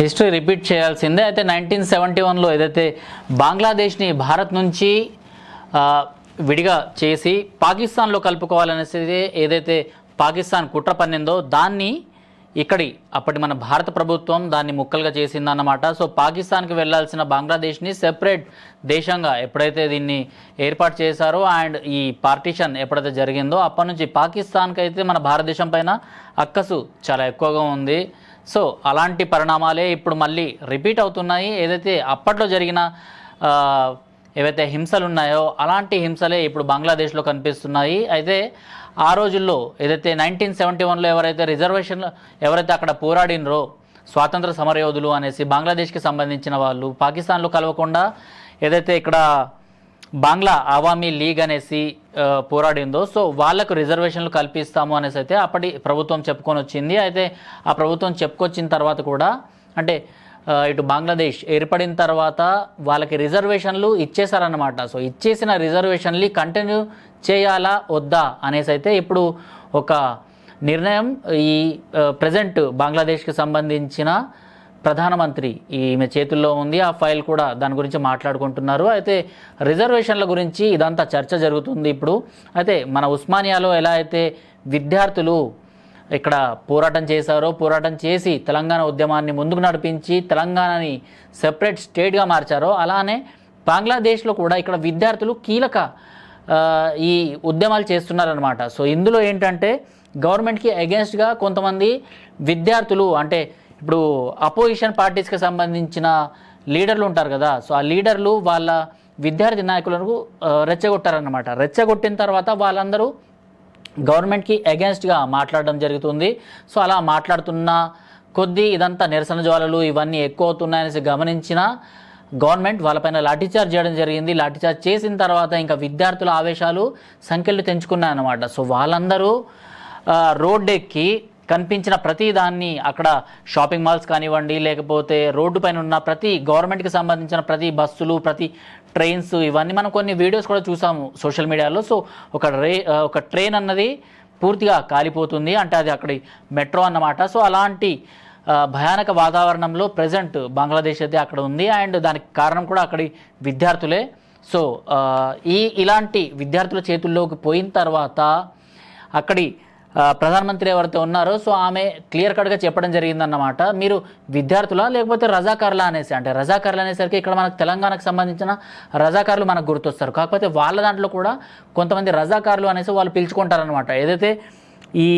history repeat చేయాల్సిందే అయితే nineteen seventy వన్లో ఏదైతే బంగ్లాదేశ్ని భారత్ నుంచి విడిగా చేసి పాకిస్తాన్లో కలుపుకోవాలనేది ఏదైతే పాకిస్తాన్ కుట్ర పన్నిందో దాన్ని ఇక్కడి అప్పటి మన భారత ప్రభుత్వం దాన్ని ముక్కలుగా చేసిందన్నమాట సో పాకిస్తాన్కి వెళ్లాల్సిన బంగ్లాదేశ్ని సెపరేట్ దేశంగా ఎప్పుడైతే దీన్ని ఏర్పాటు చేశారో అండ్ ఈ పార్టీషన్ ఎప్పుడైతే జరిగిందో అప్పటి నుంచి పాకిస్తాన్కి అయితే మన భారతదేశం పైన అక్కసు చాలా ఎక్కువగా ఉంది సో అలాంటి పరిణామాలే ఇప్పుడు మళ్ళీ రిపీట్ అవుతున్నాయి ఏదైతే అప్పట్లో జరిగిన ఏవైతే హింసలు ఉన్నాయో అలాంటి హింసలే ఇప్పుడు బంగ్లాదేశ్లో కనిపిస్తున్నాయి అయితే ఆ రోజుల్లో ఏదైతే నైన్టీన్ సెవెంటీ వన్లో ఎవరైతే రిజర్వేషన్లో ఎవరైతే అక్కడ పోరాడినరో స్వాతంత్ర సమరయోధులు అనేసి బంగ్లాదేశ్కి సంబంధించిన వాళ్ళు పాకిస్తాన్లో కలవకుండా ఏదైతే ఇక్కడ బాంగ్లా అవామీ లీగ్ అనేసి పోరాడిందో సో వాళ్లకు రిజర్వేషన్లు కల్పిస్తాము అనేసి అయితే అప్పటి ప్రభుత్వం చెప్పుకొని వచ్చింది అయితే ఆ ప్రభుత్వం చెప్పుకొచ్చిన తర్వాత కూడా అంటే ఇటు బంగ్లాదేశ్ ఏర్పడిన తర్వాత వాళ్ళకి రిజర్వేషన్లు ఇచ్చేశారనమాట సో ఇచ్చేసిన రిజర్వేషన్లు కంటిన్యూ చేయాలా వద్దా అనేసి అయితే ఇప్పుడు ఒక నిర్ణయం ఈ ప్రజెంట్ బంగ్లాదేశ్కి సంబంధించిన ప్రధానమంత్రి ఈమె చేతుల్లో ఉంది ఆ ఫైల్ కూడా దాని గురించి మాట్లాడుకుంటున్నారు అయితే రిజర్వేషన్ల గురించి ఇదంతా చర్చ జరుగుతుంది ఇప్పుడు అయితే మన ఉస్మానియాలో ఎలా అయితే విద్యార్థులు ఇక్కడ పోరాటం చేశారో పోరాటం చేసి తెలంగాణ ఉద్యమాన్ని ముందుకు నడిపించి తెలంగాణని సెపరేట్ స్టేట్గా మార్చారో అలానే బంగ్లాదేశ్లో కూడా ఇక్కడ విద్యార్థులు కీలక ఈ ఉద్యమాలు చేస్తున్నారనమాట సో ఇందులో ఏంటంటే గవర్నమెంట్కి అగెన్స్ట్గా కొంతమంది విద్యార్థులు అంటే ఇప్పుడు అపోజిషన్ పార్టీస్కి సంబంధించిన లీడర్లు ఉంటారు కదా సో ఆ లీడర్లు వాళ్ళ విద్యార్థి నాయకులను రెచ్చగొట్టారన్నమాట రెచ్చగొట్టిన తర్వాత వాళ్ళందరూ గవర్నమెంట్కి అగెన్స్ట్గా మాట్లాడడం జరుగుతుంది సో అలా మాట్లాడుతున్న కొద్దీ ఇదంతా నిరసన జ్వాలలు ఇవన్నీ ఎక్కువ అవుతున్నాయనేసి గమనించిన గవర్నమెంట్ వాళ్ళపైన లాఠీచార్జ్ చేయడం జరిగింది లాఠీచార్జ్ చేసిన తర్వాత ఇంకా విద్యార్థుల ఆవేశాలు సంఖ్యలు తెంచుకున్నాయన్నమాట సో వాళ్ళందరూ రోడ్డెక్కి కనిపించిన ప్రతి దాన్ని అక్కడ షాపింగ్ మాల్స్ కానివ్వండి లేకపోతే రోడ్డు పైన ఉన్న ప్రతి గవర్నమెంట్కి సంబంధించిన ప్రతి బస్సులు ప్రతి ట్రైన్స్ ఇవన్నీ మనం కొన్ని వీడియోస్ కూడా చూసాము సోషల్ మీడియాలో సో ఒక రే ఒక ట్రైన్ అన్నది పూర్తిగా కాలిపోతుంది అంటే అది అక్కడి మెట్రో అన్నమాట సో అలాంటి భయానక వాతావరణంలో ప్రజెంట్ బంగ్లాదేశ్ అయితే అక్కడ ఉంది అండ్ దానికి కారణం కూడా అక్కడి విద్యార్థులే సో ఈ ఇలాంటి విద్యార్థుల చేతుల్లోకి పోయిన తర్వాత అక్కడి ప్రధానమంత్రి ఎవరైతే ఉన్నారో సో ఆమె క్లియర్ కట్గా చెప్పడం జరిగిందన్నమాట మీరు విద్యార్థులా లేకపోతే రజాకారులా అనేసి అంటే రజాకారులు అనేసరికి ఇక్కడ మనకు తెలంగాణకు సంబంధించిన రజాకారులు మనకు గుర్తొస్తారు కాకపోతే వాళ్ళ దాంట్లో కూడా కొంతమంది రజాకారులు అనేసి వాళ్ళు పిలుచుకుంటారనమాట ఏదైతే ఈ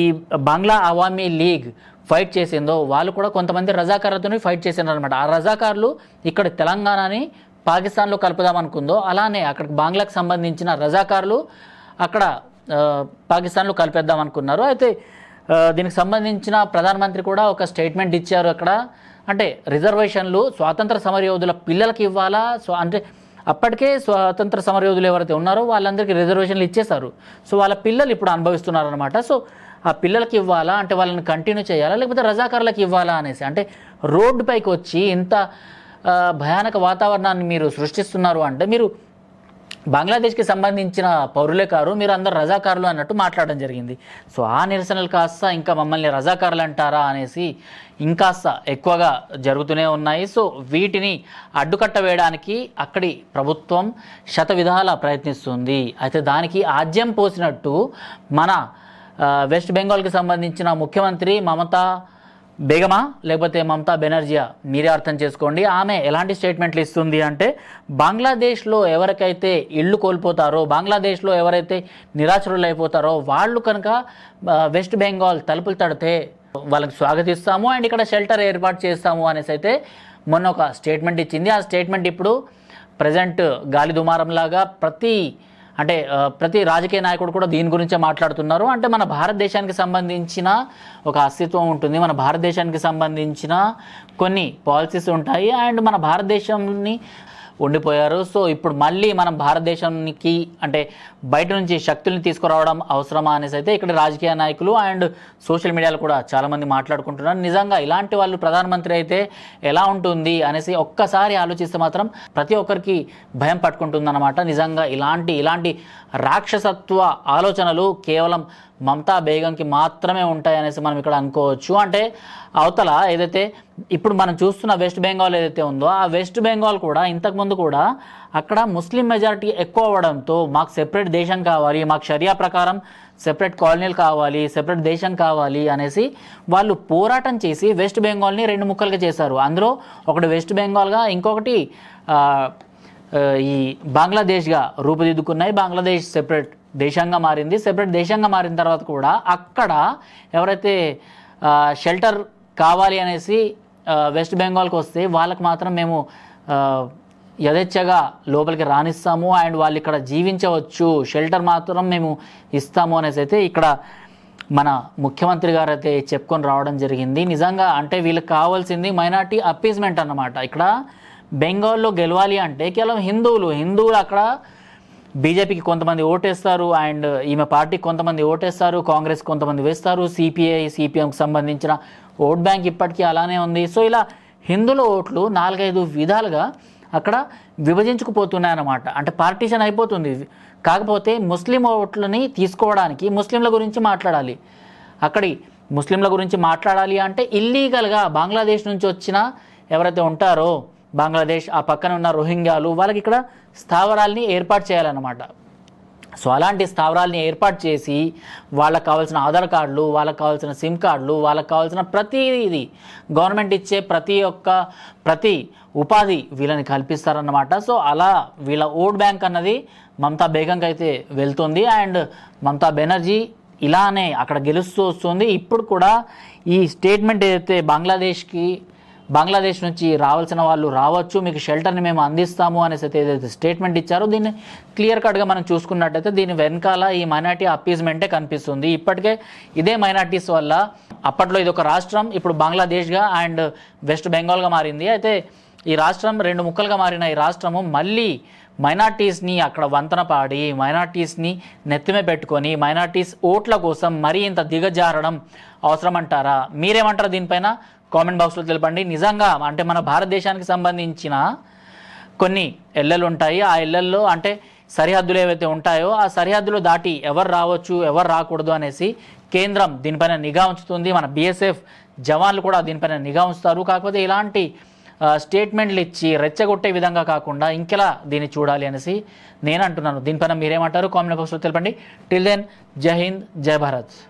బంగ్లా అవామీ లీగ్ ఫైట్ చేసిందో వాళ్ళు కూడా కొంతమంది రజాకారులతో ఫైట్ చేసినారనమాట ఆ రజాకారులు ఇక్కడ తెలంగాణని పాకిస్తాన్లో కలుపుదామనుకుందో అలానే అక్కడ బంగ్లాకు సంబంధించిన రజాకారులు అక్కడ పాకిస్తాన్లో కలిపేద్దాం అనుకున్నారు అయితే దీనికి సంబంధించిన ప్రధానమంత్రి కూడా ఒక స్టేట్మెంట్ ఇచ్చారు అక్కడ అంటే రిజర్వేషన్లు స్వాతంత్ర సమరయోధుల పిల్లలకి ఇవ్వాలా స్వా అంటే అప్పటికే స్వాతంత్ర సమరయోధులు ఎవరైతే ఉన్నారో వాళ్ళందరికీ రిజర్వేషన్లు ఇచ్చేశారు సో వాళ్ళ పిల్లలు ఇప్పుడు అనుభవిస్తున్నారనమాట సో ఆ పిల్లలకి ఇవ్వాలా అంటే వాళ్ళని కంటిన్యూ చేయాలా లేకపోతే రజాకారులకు ఇవ్వాలా అనేసి అంటే రోడ్డుపైకి వచ్చి ఇంత భయానక వాతావరణాన్ని మీరు సృష్టిస్తున్నారు అంటే మీరు బంగ్లాదేశ్కి సంబంధించిన పౌరులే కారు మీరు అందరు రజాకారులు అన్నట్టు మాట్లాడడం జరిగింది సో ఆ నిరసనలు కాస్త ఇంకా మమ్మల్ని రజాకారులు అంటారా అనేసి ఇంకాస్త ఎక్కువగా జరుగుతూనే ఉన్నాయి సో వీటిని అడ్డుకట్ట వేయడానికి అక్కడి ప్రభుత్వం శత విధాల ప్రయత్నిస్తుంది అయితే దానికి ఆజ్యం పోసినట్టు మన వెస్ట్ బెంగాల్కి సంబంధించిన ముఖ్యమంత్రి మమతా బేగమా లేకపోతే మమతా బెనర్జీయా మీరే అర్థం చేసుకోండి ఆమె ఎలాంటి స్టేట్మెంట్లు ఇస్తుంది అంటే బంగ్లాదేశ్లో ఎవరికైతే ఇళ్ళు కోల్పోతారో బంగ్లాదేశ్లో ఎవరైతే నిరాశ్రులు అయిపోతారో వాళ్ళు కనుక వెస్ట్ బెంగాల్ తలుపులు తడితే వాళ్ళకి స్వాగతిస్తాము అండ్ ఇక్కడ షెల్టర్ ఏర్పాటు చేస్తాము అనేసి అయితే మొన్న ఒక స్టేట్మెంట్ ఇచ్చింది ఆ స్టేట్మెంట్ ఇప్పుడు ప్రజెంట్ గాలి దుమారంలాగా ప్రతి అంటే ప్రతి రాజకీయ నాయకుడు కూడా దీని గురించే మాట్లాడుతున్నారు అంటే మన భారతదేశానికి సంబంధించిన ఒక అస్తిత్వం ఉంటుంది మన భారతదేశానికి సంబంధించిన కొన్ని పాలసీస్ ఉంటాయి అండ్ మన భారతదేశంని ఉండిపోయారు సో ఇప్పుడు మళ్ళీ మనం భారతదేశానికి అంటే బయట నుంచి శక్తుల్ని తీసుకురావడం అవసరమా అనేసి అయితే ఇక్కడ రాజకీయ నాయకులు అండ్ సోషల్ మీడియాలో కూడా చాలామంది మాట్లాడుకుంటున్నారు నిజంగా ఇలాంటి వాళ్ళు ప్రధానమంత్రి అయితే ఎలా ఉంటుంది అనేసి ఒక్కసారి ఆలోచిస్తే మాత్రం ప్రతి ఒక్కరికి భయం పట్టుకుంటుందన్నమాట నిజంగా ఇలాంటి ఇలాంటి రాక్షసత్వ ఆలోచనలు కేవలం మమతా బేగంకి మాత్రమే ఉంటాయనేసి మనం ఇక్కడ అనుకోవచ్చు అంటే అవతల ఏదైతే ఇప్పుడు మనం చూస్తున్న వెస్ట్ బెంగాల్ ఏదైతే ఉందో ఆ వెస్ట్ బెంగాల్ కూడా ఇంతకుముందు కూడా అక్కడ ముస్లిం మెజారిటీ ఎక్కువ అవ్వడంతో మాకు సెపరేట్ దేశం కావాలి మాకు షరియా ప్రకారం సెపరేట్ కాలనీలు కావాలి సెపరేట్ దేశం కావాలి అనేసి వాళ్ళు పోరాటం చేసి వెస్ట్ బెంగాల్ని రెండు ముక్కలుగా చేశారు అందులో ఒకటి వెస్ట్ బెంగాల్గా ఇంకొకటి ఈ బంగ్లాదేశ్గా రూపుదిద్దుకున్నాయి బంగ్లాదేశ్ సెపరేట్ దేశంగా మారింది సెపరేట్ దేశంగా మారిన తర్వాత కూడా అక్కడ ఎవరైతే షెల్టర్ కావాలి అనేసి వెస్ట్ బెంగాల్కి వస్తే వాళ్ళకి మాత్రం మేము యథేచ్ఛగా లోపలికి రాణిస్తాము అండ్ వాళ్ళు ఇక్కడ జీవించవచ్చు షెల్టర్ మాత్రం మేము ఇస్తాము అనేసి అయితే ఇక్కడ మన ముఖ్యమంత్రి గారు అయితే చెప్పుకొని రావడం జరిగింది నిజంగా అంటే వీళ్ళకి కావాల్సింది మైనార్టీ అప్పీస్మెంట్ అన్నమాట ఇక్కడ బెంగాల్లో గెలవాలి అంటే కేవలం హిందువులు హిందువులు అక్కడ బీజేపీకి కొంతమంది ఓటేస్తారు అండ్ ఈమె పార్టీకి కొంతమంది ఓటేస్తారు కాంగ్రెస్ కొంతమంది వేస్తారు సిపిఐ సిపిఎంకి సంబంధించిన ఓట్ బ్యాంక్ ఇప్పటికీ అలానే ఉంది సో ఇలా హిందుల ఓట్లు నాలుగైదు విధాలుగా అక్కడ విభజించుకుపోతున్నాయన్నమాట అంటే పార్టీషన్ అయిపోతుంది కాకపోతే ముస్లిం ఓట్లని తీసుకోవడానికి ముస్లింల గురించి మాట్లాడాలి అక్కడి ముస్లింల గురించి మాట్లాడాలి అంటే ఇల్లీగల్గా బంగ్లాదేశ్ నుంచి వచ్చిన ఎవరైతే ఉంటారో బంగ్లాదేశ్ ఆ పక్కన ఉన్న రోహింగ్యాలు వాళ్ళకి ఇక్కడ స్థావరాలని ఏర్పాటు చేయాలన్నమాట సో అలాంటి స్థావరాలని ఏర్పాటు చేసి వాళ్ళకు కావాల్సిన ఆధార్ కార్డులు వాళ్ళకు కావాల్సిన సిమ్ కార్డులు వాళ్ళకు కావాల్సిన ప్రతిది గవర్నమెంట్ ఇచ్చే ప్రతి ఒక్క ప్రతి ఉపాధి వీళ్ళని కల్పిస్తారన్నమాట సో అలా వీళ్ళ ఓట్ బ్యాంక్ అన్నది మమతా బేగంకి అయితే వెళ్తుంది అండ్ మమతా బెనర్జీ ఇలానే అక్కడ గెలుస్తూ వస్తుంది ఇప్పుడు కూడా ఈ స్టేట్మెంట్ ఏదైతే బంగ్లాదేశ్కి బంగ్లాదేశ్ నుంచి రావాల్సిన వాళ్ళు రావచ్చు మీకు షెల్టర్ని మేము అందిస్తాము అనేసి అయితే ఏదైతే స్టేట్మెంట్ ఇచ్చారో దీన్ని క్లియర్ కట్గా మనం చూసుకున్నట్టయితే దీని వెనకాల ఈ మైనార్టీ అప్పీజ్మెంటే కనిపిస్తుంది ఇప్పటికే ఇదే మైనార్టీస్ వల్ల అప్పట్లో ఇది ఒక రాష్ట్రం ఇప్పుడు బంగ్లాదేశ్గా అండ్ వెస్ట్ బెంగాల్గా మారింది అయితే ఈ రాష్ట్రం రెండు ముక్కలుగా మారిన ఈ రాష్ట్రము మళ్ళీ మైనార్టీస్ని అక్కడ వంతన పాడి మైనార్టీస్ని నెత్తిమే పెట్టుకొని మైనార్టీస్ ఓట్ల కోసం మరీ ఇంత దిగజారడం అవసరమంటారా మీరేమంటారు దీనిపైన కామెంట్ బాక్స్లో తెలపండి నిజంగా అంటే మన భారతదేశానికి సంబంధించిన కొన్ని ఎల్లలు ఉంటాయి ఆ ఎల్లల్లో అంటే సరిహద్దులు ఏవైతే ఉంటాయో ఆ సరిహద్దులు దాటి ఎవరు రావచ్చు ఎవరు రాకూడదు అనేసి కేంద్రం దీనిపైన నిఘా ఉంచుతుంది మన బీఎస్ఎఫ్ జవాన్లు కూడా దీనిపైన నిఘా ఉంచుతారు కాకపోతే ఇలాంటి స్టేట్మెంట్లు ఇచ్చి రెచ్చగొట్టే విధంగా కాకుండా ఇంకెలా దీన్ని చూడాలి అనేసి నేను అంటున్నాను దీనిపైన మీరేమంటారు కామెంట్ బాక్స్లో తెలపండి టిల్ దెన్ జై హింద్ జై భారత్